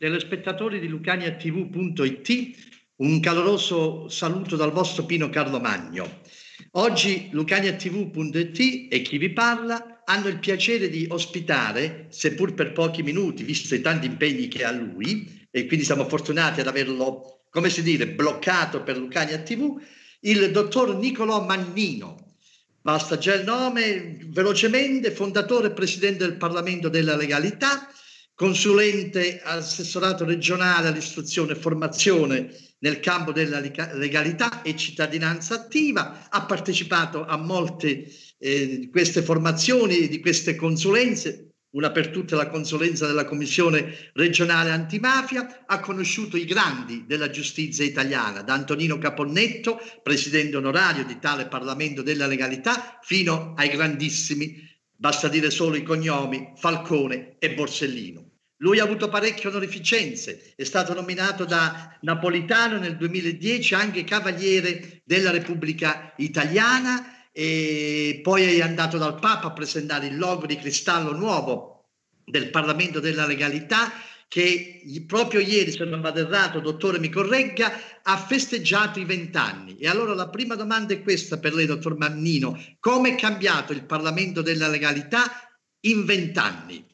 telespettatori di lucaniatv.it, un caloroso saluto dal vostro Pino Carlo Magno. Oggi lucaniatv.it e chi vi parla hanno il piacere di ospitare, seppur per pochi minuti, visto i tanti impegni che ha lui, e quindi siamo fortunati ad averlo, come si dire, bloccato per Lucania TV, il dottor Nicolò Mannino, basta già il nome, velocemente, fondatore e presidente del Parlamento della Legalità consulente assessorato regionale all'istruzione e formazione nel campo della legalità e cittadinanza attiva, ha partecipato a molte eh, di queste formazioni, di queste consulenze, una per tutte la consulenza della Commissione regionale antimafia, ha conosciuto i grandi della giustizia italiana, da Antonino Caponnetto, presidente onorario di tale Parlamento della Legalità, fino ai grandissimi, basta dire solo i cognomi, Falcone e Borsellino. Lui ha avuto parecchie onorificenze, è stato nominato da Napolitano nel 2010 anche cavaliere della Repubblica Italiana e poi è andato dal Papa a presentare il logo di cristallo nuovo del Parlamento della Legalità che proprio ieri, se non vado errato, dottore mi corregga, ha festeggiato i vent'anni. E allora la prima domanda è questa per lei, dottor Mannino. Come è cambiato il Parlamento della Legalità in vent'anni?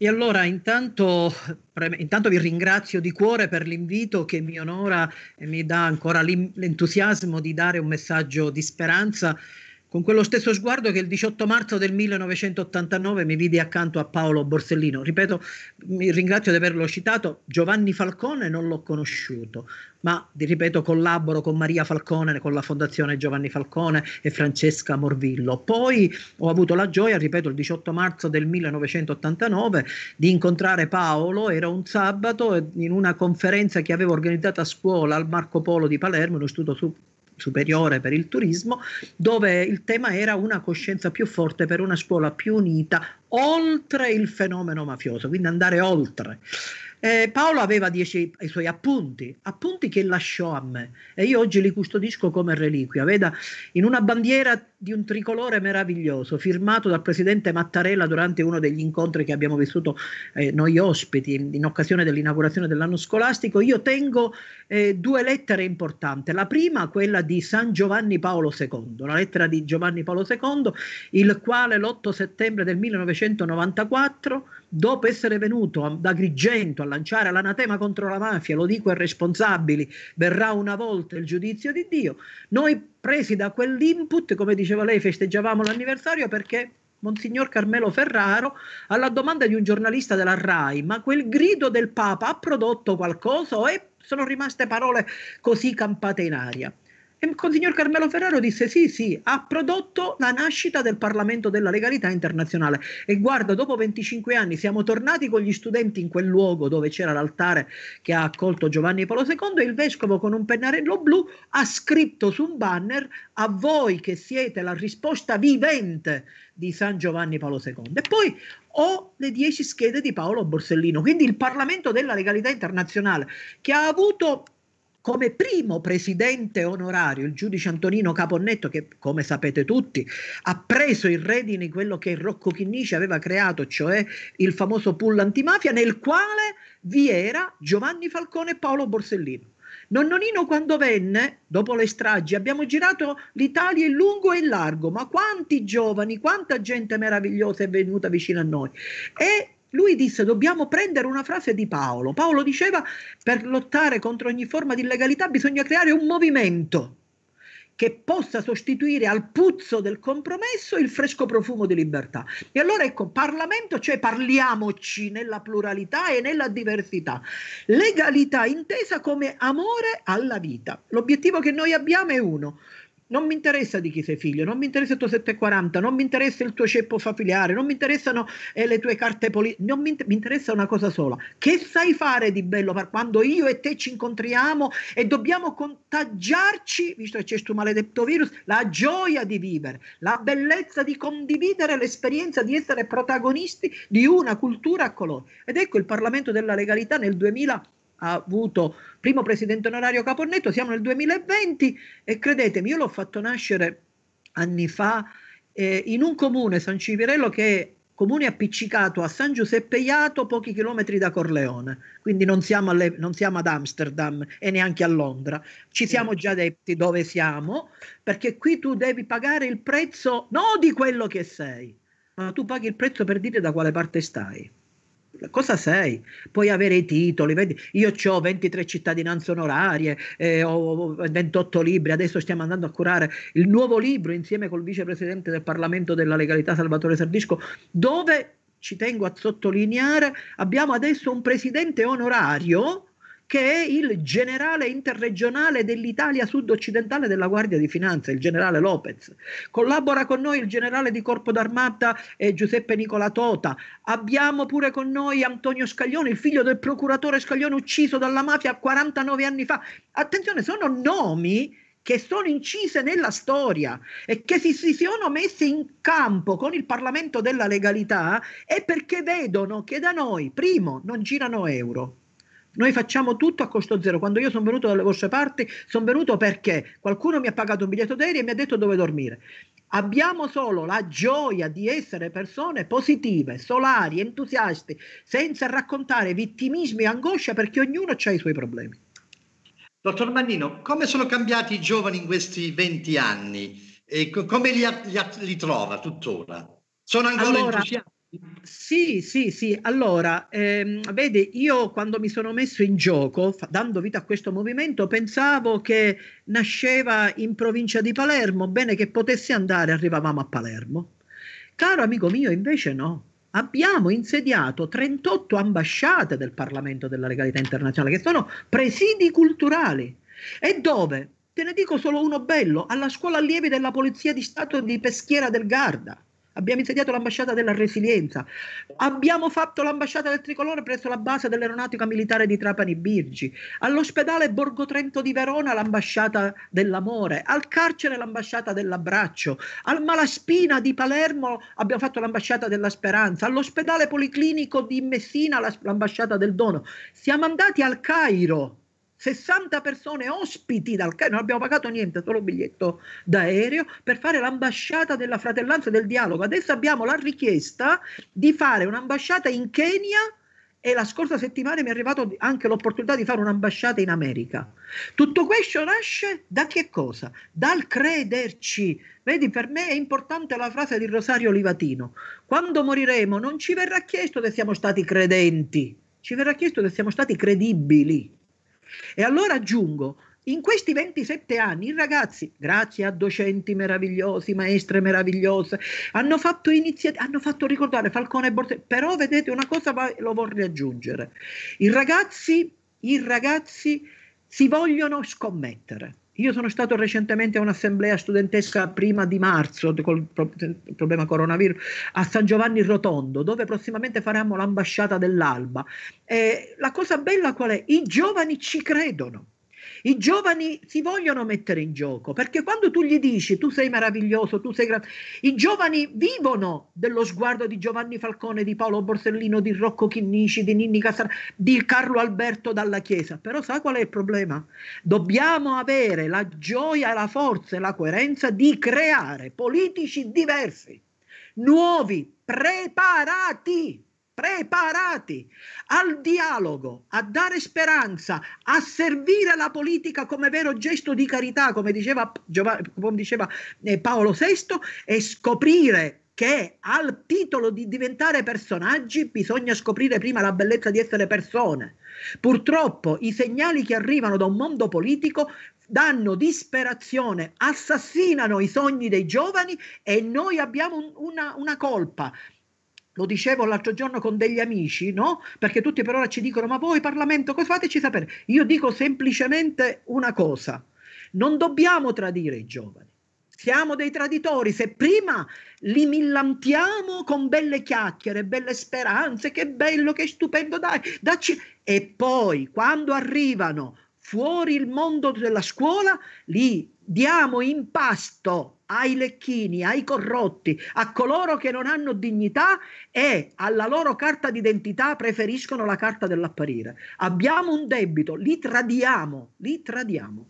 E allora intanto, intanto, vi ringrazio di cuore per l'invito che mi onora e mi dà ancora l'entusiasmo di dare un messaggio di speranza con quello stesso sguardo che il 18 marzo del 1989 mi vidi accanto a Paolo Borsellino. Ripeto, mi ringrazio di averlo citato, Giovanni Falcone non l'ho conosciuto, ma ripeto collaboro con Maria Falcone, con la Fondazione Giovanni Falcone e Francesca Morvillo. Poi ho avuto la gioia, ripeto, il 18 marzo del 1989 di incontrare Paolo, era un sabato in una conferenza che avevo organizzato a scuola al Marco Polo di Palermo, in uno studio su superiore per il turismo, dove il tema era una coscienza più forte per una scuola più unita oltre il fenomeno mafioso, quindi andare oltre. Eh, Paolo aveva dieci i suoi appunti, appunti che lasciò a me e io oggi li custodisco come reliquia, veda, in una bandiera di un tricolore meraviglioso firmato dal presidente Mattarella durante uno degli incontri che abbiamo vissuto eh, noi ospiti in, in occasione dell'inaugurazione dell'anno scolastico, io tengo eh, due lettere importanti. La prima, quella di San Giovanni Paolo II, la lettera di Giovanni Paolo II, il quale l'8 settembre del 1994 dopo essere venuto da Agrigento a lanciare l'anatema contro la mafia, lo dico ai responsabili, verrà una volta il giudizio di Dio, noi presi da quell'input, come diceva lei, festeggiavamo l'anniversario perché Monsignor Carmelo Ferraro, alla domanda di un giornalista della RAI, ma quel grido del Papa ha prodotto qualcosa o è, sono rimaste parole così campate in aria? E il signor Carmelo Ferraro disse sì, sì, ha prodotto la nascita del Parlamento della legalità internazionale. E guarda, dopo 25 anni siamo tornati con gli studenti in quel luogo dove c'era l'altare che ha accolto Giovanni Paolo II e il vescovo con un pennarello blu ha scritto su un banner a voi che siete la risposta vivente di San Giovanni Paolo II. E poi ho le dieci schede di Paolo Borsellino, quindi il Parlamento della legalità internazionale che ha avuto come primo presidente onorario il giudice Antonino Caponnetto, che come sapete tutti ha preso in redini quello che Rocco Chinnici aveva creato, cioè il famoso pool antimafia, nel quale vi era Giovanni Falcone e Paolo Borsellino. Nonnonino quando venne, dopo le stragi, abbiamo girato l'Italia in lungo e in largo, ma quanti giovani, quanta gente meravigliosa è venuta vicino a noi. E lui disse dobbiamo prendere una frase di Paolo. Paolo diceva per lottare contro ogni forma di illegalità bisogna creare un movimento che possa sostituire al puzzo del compromesso il fresco profumo di libertà. E allora ecco, Parlamento, cioè parliamoci nella pluralità e nella diversità. Legalità intesa come amore alla vita. L'obiettivo che noi abbiamo è uno, non mi interessa di chi sei figlio, non mi interessa il tuo 740, non mi interessa il tuo ceppo familiare, non mi interessano eh, le tue carte politiche, non mi, inter- mi, interessa una cosa sola. Che sai fare di bello per quando io e te ci incontriamo e dobbiamo contagiarci, visto che c'è questo maledetto virus, la gioia di vivere, la bellezza di condividere l'esperienza di essere protagonisti di una cultura a colore. Ed ecco il Parlamento della Legalità nel 2000 ha avuto primo presidente onorario Caponnetto, siamo nel 2020 e credetemi, io l'ho fatto nascere anni fa eh, in un comune, San Civirello, che è comune appiccicato a San Giuseppe Iato, pochi chilometri da Corleone, quindi non siamo, alle, non siamo ad Amsterdam e neanche a Londra, ci siamo già detti dove siamo, perché qui tu devi pagare il prezzo non di quello che sei, ma tu paghi il prezzo per dire da quale parte stai cosa sei? Puoi avere i titoli, io ho 23 cittadinanze onorarie, eh, ho 28 libri, adesso stiamo andando a curare il nuovo libro insieme col vicepresidente del Parlamento della Legalità Salvatore Sardisco, dove, ci tengo a sottolineare, abbiamo adesso un presidente onorario che è il generale interregionale dell'Italia sud-occidentale della Guardia di Finanza, il generale Lopez. Collabora con noi il generale di Corpo d'Armata eh, Giuseppe Nicola Tota. Abbiamo pure con noi Antonio Scaglione, il figlio del procuratore Scaglione ucciso dalla mafia 49 anni fa. Attenzione, sono nomi che sono incise nella storia e che si, si, sono messe in campo con il Parlamento della legalità è perché vedono che da noi, primo, non girano euro, noi facciamo tutto a costo zero. Quando io sono venuto dalle vostre parti, sono venuto perché qualcuno mi ha pagato un biglietto d'aereo e mi ha detto dove dormire. Abbiamo solo la gioia di essere persone positive, solari, entusiasti, senza raccontare vittimismi e angoscia perché ognuno ha i suoi problemi. Dottor Mannino, come sono cambiati i giovani in questi 20 anni? E come li, li, li trova tuttora? Sono ancora allora, entusiasti? Sì, sì, sì. Allora, ehm, vede, io quando mi sono messo in gioco, fa- dando vita a questo movimento, pensavo che nasceva in provincia di Palermo, bene che potessi andare, arrivavamo a Palermo. Caro amico mio, invece no. Abbiamo insediato 38 ambasciate del Parlamento della Legalità Internazionale, che sono presidi culturali. E dove? Te ne dico solo uno bello, alla scuola allievi della Polizia di Stato di Peschiera del Garda abbiamo insediato l'ambasciata della resilienza, abbiamo fatto l'ambasciata del tricolore presso la base dell'aeronautica militare di Trapani Birgi, all'ospedale Borgo Trento di Verona l'ambasciata dell'amore, al carcere l'ambasciata dell'abbraccio, al Malaspina di Palermo abbiamo fatto l'ambasciata della speranza, all'ospedale policlinico di Messina l'ambasciata del dono. Siamo andati al Cairo 60 persone ospiti dal Cairo, non abbiamo pagato niente, solo biglietto d'aereo, per fare l'ambasciata della fratellanza e del dialogo. Adesso abbiamo la richiesta di fare un'ambasciata in Kenya e la scorsa settimana mi è arrivata anche l'opportunità di fare un'ambasciata in America. Tutto questo nasce da che cosa? Dal crederci. Vedi, per me è importante la frase di Rosario Livatino. Quando moriremo non ci verrà chiesto che siamo stati credenti, ci verrà chiesto che siamo stati credibili. E allora aggiungo, in questi 27 anni i ragazzi, grazie a docenti meravigliosi, maestre meravigliose, hanno fatto, iniziat- hanno fatto ricordare Falcone e Borsellino. Però vedete una cosa, lo vorrei aggiungere. I ragazzi, i ragazzi si vogliono scommettere. Io sono stato recentemente a un'assemblea studentesca prima di marzo, col pro- problema coronavirus, a San Giovanni Rotondo, dove prossimamente faremo l'ambasciata dell'alba. E la cosa bella qual è? I giovani ci credono. I giovani si vogliono mettere in gioco perché quando tu gli dici tu sei meraviglioso, tu sei grande, i giovani vivono dello sguardo di Giovanni Falcone, di Paolo Borsellino, di Rocco Chinnici, di Ninni Casar, di Carlo Alberto dalla Chiesa. Però sai qual è il problema? Dobbiamo avere la gioia, la forza e la coerenza di creare politici diversi, nuovi, preparati preparati al dialogo, a dare speranza, a servire la politica come vero gesto di carità, come diceva, come diceva eh, Paolo VI, e scoprire che al titolo di diventare personaggi bisogna scoprire prima la bellezza di essere persone. Purtroppo i segnali che arrivano da un mondo politico danno disperazione, assassinano i sogni dei giovani e noi abbiamo una, una colpa lo dicevo l'altro giorno con degli amici, no? Perché tutti per ora ci dicono: ma voi Parlamento, cosa fateci sapere? Io dico semplicemente una cosa: non dobbiamo tradire i giovani. Siamo dei traditori se prima li millantiamo con belle chiacchiere, belle speranze, che bello, che stupendo, dai, dacci. E poi quando arrivano fuori il mondo della scuola, li diamo in pasto ai lecchini, ai corrotti, a coloro che non hanno dignità e alla loro carta d'identità preferiscono la carta dell'apparire. Abbiamo un debito, li tradiamo, li tradiamo.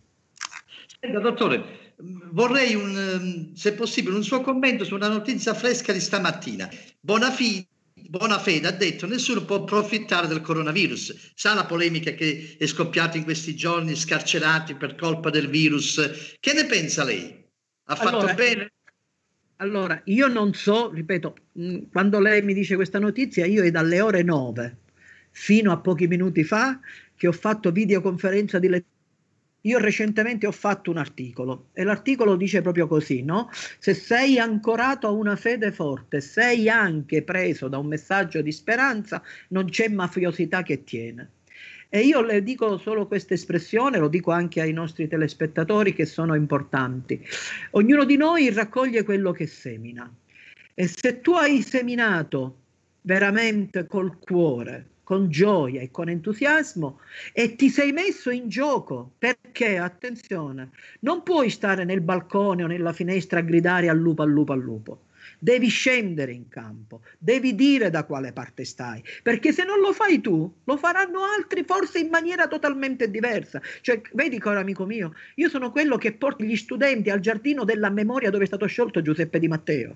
Senta, dottore, vorrei un, ehm, se possibile un suo commento su una notizia fresca di stamattina. Bonafini buona fede ha detto nessuno può approfittare del coronavirus. Sa la polemica che è scoppiata in questi giorni, scarcerati per colpa del virus. Che ne pensa lei? Ha fatto allora, bene? Allora, io non so, ripeto, mm, quando lei mi dice questa notizia, io è dalle ore 9 fino a pochi minuti fa che ho fatto videoconferenza di lettura io recentemente ho fatto un articolo e l'articolo dice proprio così, no? Se sei ancorato a una fede forte, sei anche preso da un messaggio di speranza, non c'è mafiosità che tiene. E io le dico solo questa espressione, lo dico anche ai nostri telespettatori che sono importanti. Ognuno di noi raccoglie quello che semina. E se tu hai seminato veramente col cuore, con gioia e con entusiasmo e ti sei messo in gioco perché, attenzione, non puoi stare nel balcone o nella finestra a gridare al lupo, al lupo, al lupo. Devi scendere in campo, devi dire da quale parte stai, perché se non lo fai tu, lo faranno altri forse in maniera totalmente diversa. Cioè, vedi caro amico mio, io sono quello che porta gli studenti al giardino della memoria dove è stato sciolto Giuseppe Di Matteo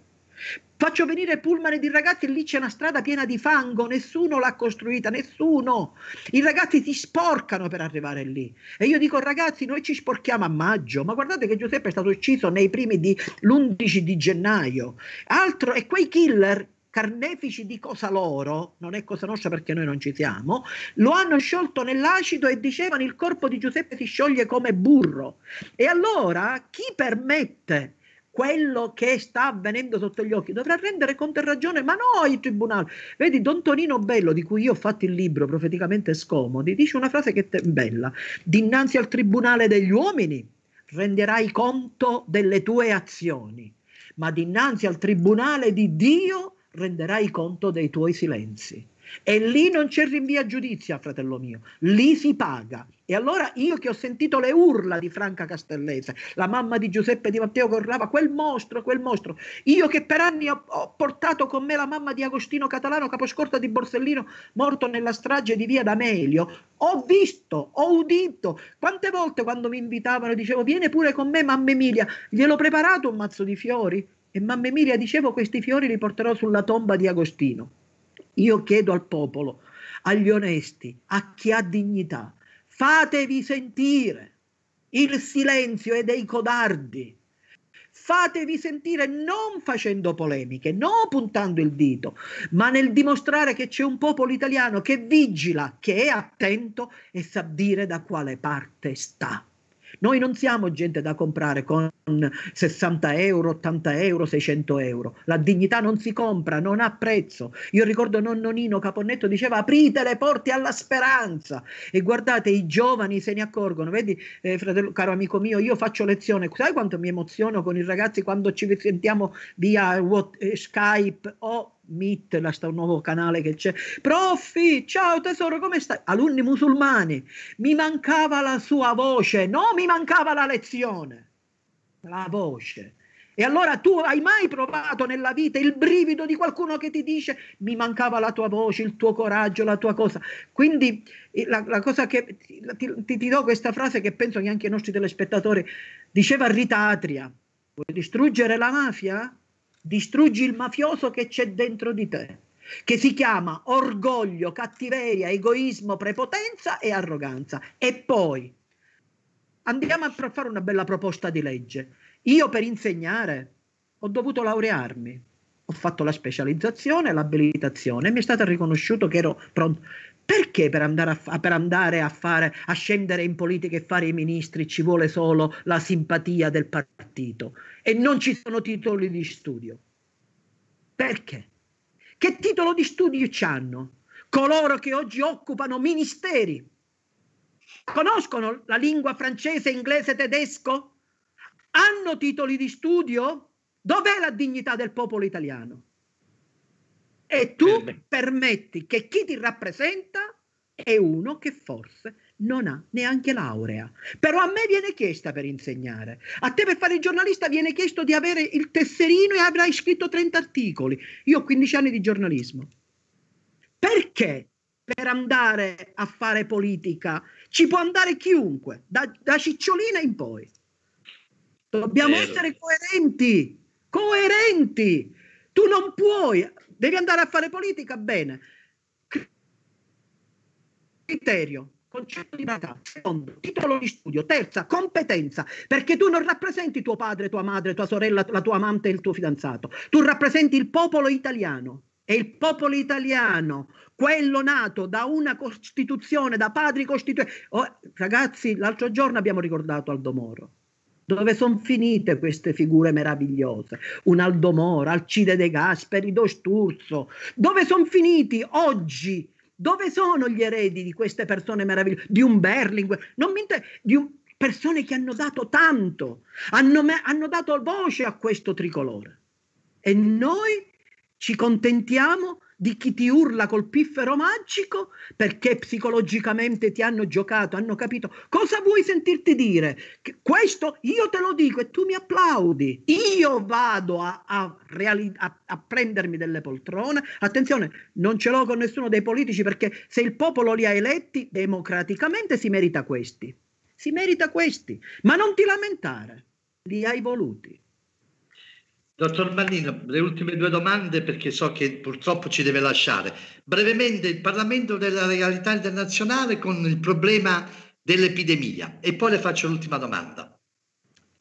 Faccio venire pullman di ragazzi e lì c'è una strada piena di fango, nessuno l'ha costruita, nessuno. I ragazzi si sporcano per arrivare lì. E io dico ragazzi, noi ci sporchiamo a maggio, ma guardate che Giuseppe è stato ucciso nei primi di l'11 di gennaio. Altro, e quei killer carnefici di cosa loro, non è cosa nostra perché noi non ci siamo, lo hanno sciolto nell'acido e dicevano il corpo di Giuseppe si scioglie come burro. E allora chi permette quello che sta avvenendo sotto gli occhi, dovrà rendere conto e ragione, ma no il tribunale. Vedi, Don Tonino Bello, di cui io ho fatto il libro profeticamente scomodi, dice una frase che è bella, dinanzi al tribunale degli uomini renderai conto delle tue azioni, ma dinanzi al tribunale di Dio renderai conto dei tuoi silenzi. E lì non c'è rinvio giudizia, fratello mio, lì si paga. E allora io che ho sentito le urla di Franca Castellese, la mamma di Giuseppe di Matteo Corrava, quel mostro, quel mostro, io che per anni ho, ho portato con me la mamma di Agostino Catalano, caposcorta di Borsellino, morto nella strage di via D'Amelio, ho visto, ho udito, quante volte quando mi invitavano dicevo vieni pure con me mamma Emilia, gliel'ho preparato un mazzo di fiori? E mamma Emilia dicevo questi fiori li porterò sulla tomba di Agostino. Io chiedo al popolo, agli onesti, a chi ha dignità, fatevi sentire. Il silenzio è dei codardi. Fatevi sentire non facendo polemiche, non puntando il dito, ma nel dimostrare che c'è un popolo italiano che vigila, che è attento e sa dire da quale parte sta. Noi non siamo gente da comprare con 60 euro, 80 euro, 600 euro. La dignità non si compra, non ha prezzo. Io ricordo nonnonino Caponnetto diceva aprite le porte alla speranza e guardate i giovani se ne accorgono. Vedi, eh, fratello, caro amico mio, io faccio lezione. Sai quanto mi emoziono con i ragazzi quando ci sentiamo via eh, Skype o Meet, là sta un nuovo canale che c'è. Profi, ciao tesoro, come stai? Alunni musulmani, mi mancava la sua voce, no, mi mancava la lezione, la voce. E allora tu hai mai provato nella vita il brivido di qualcuno che ti dice mi mancava la tua voce, il tuo coraggio, la tua cosa. Quindi eh, la, la cosa che ti, ti, ti, do questa frase che penso che anche i nostri telespettatori diceva Atria, vuoi distruggere la mafia? distruggi il mafioso che c'è dentro di te, che si chiama orgoglio, cattiveria, egoismo, prepotenza e arroganza. E poi andiamo a fare una bella proposta di legge. Io per insegnare ho dovuto laurearmi, ho fatto la specializzazione, l'abilitazione, mi è stato riconosciuto che ero pronto. Perché per andare, a, per andare a, fare, a scendere in politica e fare i ministri ci vuole solo la simpatia del partito e non ci sono titoli di studio? Perché? Che titolo di studio ci hanno? Coloro che oggi occupano ministeri conoscono la lingua francese, inglese, tedesco? Hanno titoli di studio? Dov'è la dignità del popolo italiano? E eh, tu Bene. permetti che chi ti rappresenta è uno che forse non ha neanche laurea. Però a me viene chiesta per insegnare. A te per fare il giornalista viene chiesto di avere il tesserino e avrai scritto 30 articoli. Io ho 15 anni di giornalismo. Perché per andare a fare politica ci può andare chiunque, da, da cicciolina in poi. Dobbiamo Vero. essere coerenti, coerenti. Tu non puoi Devi andare a fare politica? Bene. Criterio, concetto di natale, secondo, titolo di studio, terza, competenza, perché tu non rappresenti tuo padre, tua madre, tua sorella, la tua amante e il tuo fidanzato, tu rappresenti il popolo italiano. E il popolo italiano, quello nato da una Costituzione, da padri costituenti. Oh, ragazzi, l'altro giorno abbiamo ricordato Aldo Moro. Dove sono finite queste figure meravigliose? Un Aldo Mora, Alcide De Gasperi, Do Sturzo. Dove sono finiti oggi? Dove sono gli eredi di queste persone meravigliose? Di un Berlinguer? Non mi inter- di un- persone che hanno dato tanto, hanno, me- hanno dato voce a questo tricolore. E noi ci contentiamo di chi ti urla col piffero magico perché psicologicamente ti hanno giocato, hanno capito cosa vuoi sentirti dire. Che questo io te lo dico e tu mi applaudi. Io vado a, a, reali- a, a, prendermi delle poltrone. Attenzione, non ce l'ho con nessuno dei politici perché se il popolo li ha eletti democraticamente si merita questi. Si merita questi, ma non ti lamentare, li hai voluti. Dottor Mannino, le ultime due domande perché so che purtroppo ci deve lasciare. Brevemente il Parlamento della legalità internazionale con il problema dell'epidemia e poi le faccio l'ultima domanda.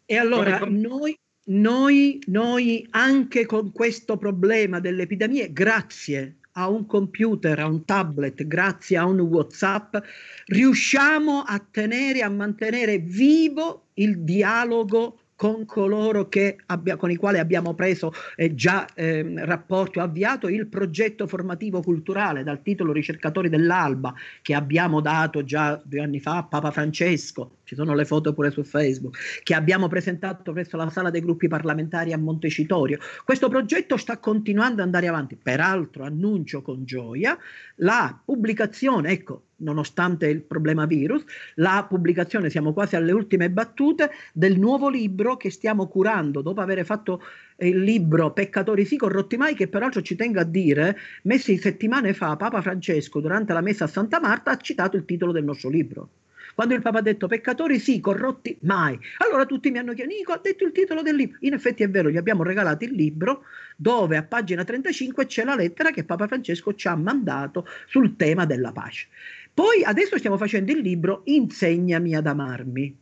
E allora Come... noi, noi, noi anche con questo problema dell'epidemia, grazie a un computer, a un tablet, grazie a un WhatsApp, riusciamo a tenere, a mantenere vivo il dialogo con coloro che abbia, con i quali abbiamo preso eh, già eh, rapporti avviato il progetto formativo culturale dal titolo Ricercatori dell'Alba che abbiamo dato già due anni fa a Papa Francesco, ci sono le foto pure su Facebook, che abbiamo presentato presso la sala dei gruppi parlamentari a Montecitorio. Questo progetto sta continuando ad andare avanti, peraltro annuncio con gioia la pubblicazione, ecco, nonostante il problema virus, la pubblicazione, siamo quasi alle ultime battute, del nuovo libro che stiamo curando dopo aver fatto eh, il libro Peccatori sì corrotti mai, che peraltro ci tengo a dire, messi settimane fa Papa Francesco durante la messa a Santa Marta ha citato il titolo del nostro libro. Quando il Papa ha detto peccatori sì, corrotti mai. Allora tutti mi hanno chiesto, Nico ha detto il titolo del libro. In effetti è vero, gli abbiamo regalato il libro dove a pagina 35 c'è la lettera che Papa Francesco ci ha mandato sul tema della pace. Poi adesso stiamo facendo il libro Insegnami ad amarmi.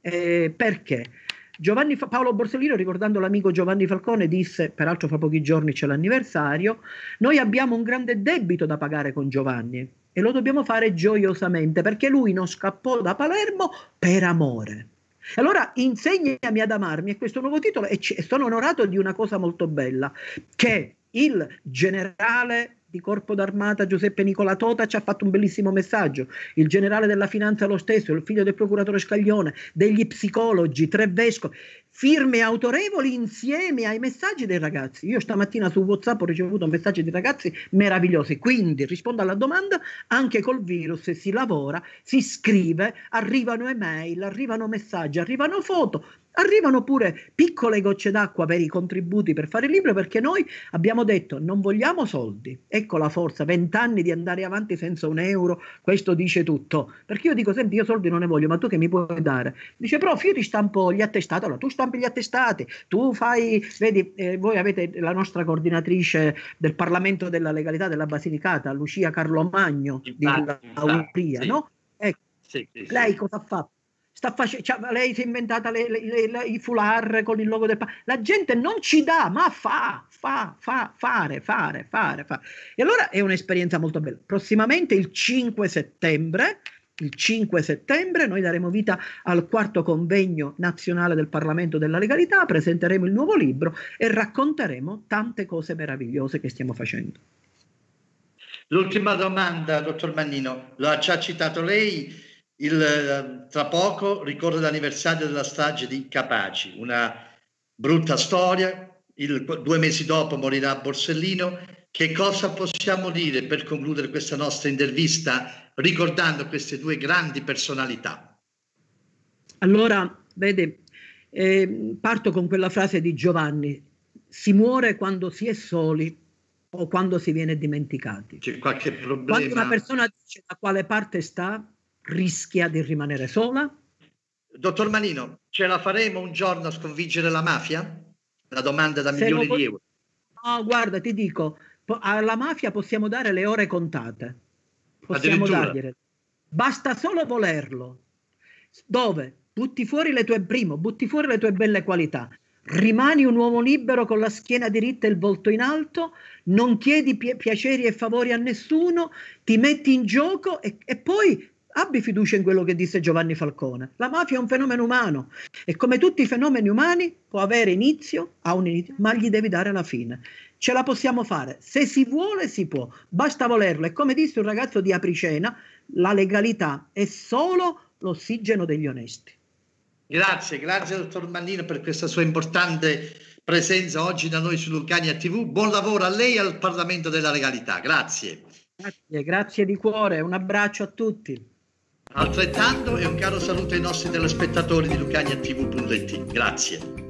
Eh, perché? Giovanni, Paolo Borsellino, ricordando l'amico Giovanni Falcone, disse, peraltro fra pochi giorni c'è l'anniversario, noi abbiamo un grande debito da pagare con Giovanni e lo dobbiamo fare gioiosamente perché lui non scappò da Palermo per amore. Allora insegnami ad amarmi è questo nuovo titolo e, c- e sono onorato di una cosa molto bella, che il generale di Corpo d'Armata Giuseppe Nicola Tota ci ha fatto un bellissimo messaggio, il generale della finanza lo stesso, il figlio del procuratore Scaglione, degli psicologi, tre vescovi, firme autorevoli insieme ai messaggi dei ragazzi. Io stamattina su WhatsApp ho ricevuto un messaggio di ragazzi meravigliosi, quindi rispondo alla domanda, anche col virus si lavora, si scrive, arrivano email, arrivano messaggi, arrivano foto, arrivano pure piccole gocce d'acqua per i contributi per fare il libro perché noi abbiamo detto non vogliamo soldi, ecco la forza, vent'anni di andare avanti senza un euro, questo dice tutto, perché io dico senti io soldi non ne voglio, ma tu che mi puoi dare? Dice prof io ti stampo gli attestati, allora tu stampi gli attestati, tu fai, vedi eh, voi avete la nostra coordinatrice del Parlamento della Legalità della Basilicata, Lucia Carlomagno infatti, di Lauria, sì. no? Ecco, sì, sì, lei cosa ha fatto? sta face- cioè, lei si è inventata le, le, le, i foulard con il logo del pa- la gente non ci dà ma fa, fa, fa, fare, fare, fare, fare e allora è un'esperienza molto bella prossimamente il 5 settembre il 5 settembre noi daremo vita al quarto convegno nazionale del Parlamento della Legalità, presenteremo il nuovo libro e racconteremo tante cose meravigliose che stiamo facendo. L'ultima domanda, dottor Mannino, lo ha già citato lei, il, ehm, tra poco ricorre l'anniversario della strage di Capaci, una brutta storia. Il, due mesi dopo morirà Borsellino. Che cosa possiamo dire per concludere questa nostra intervista ricordando queste due grandi personalità? Allora, vede, eh, parto con quella frase di Giovanni, si muore quando si è soli o quando si viene dimenticati. C'è qualche problema? Quando una persona dice da quale parte sta, rischia di rimanere sola? Dottor Manino, ce la faremo un giorno a sconfiggere la mafia? La domanda da milioni pot- di euro. No, guarda, ti dico, po- alla mafia possiamo dare le ore contate. Possiamo dargliele. Basta solo volerlo. Dove? Butti fuori le tue primo, butti fuori le tue belle qualità. Rimani un uomo libero con la schiena diritta e il volto in alto, non chiedi pi- piaceri e favori a nessuno, ti metti in gioco e, e poi Abbi fiducia in quello che disse Giovanni Falcone. La mafia è un fenomeno umano e come tutti i fenomeni umani può avere inizio, ha un inizio, ma gli devi dare la fine. Ce la possiamo fare, se si vuole si può, basta volerlo. E come disse un ragazzo di Apricena, la legalità è solo l'ossigeno degli onesti. Grazie, grazie dottor Mannino per questa sua importante presenza oggi da noi su Lucania TV. Buon lavoro a lei e al Parlamento della Legalità. Grazie. Grazie, grazie di cuore, un abbraccio a tutti. Altrettanto e un caro saluto ai nostri telespettatori di LucaniaTV.it. Grazie.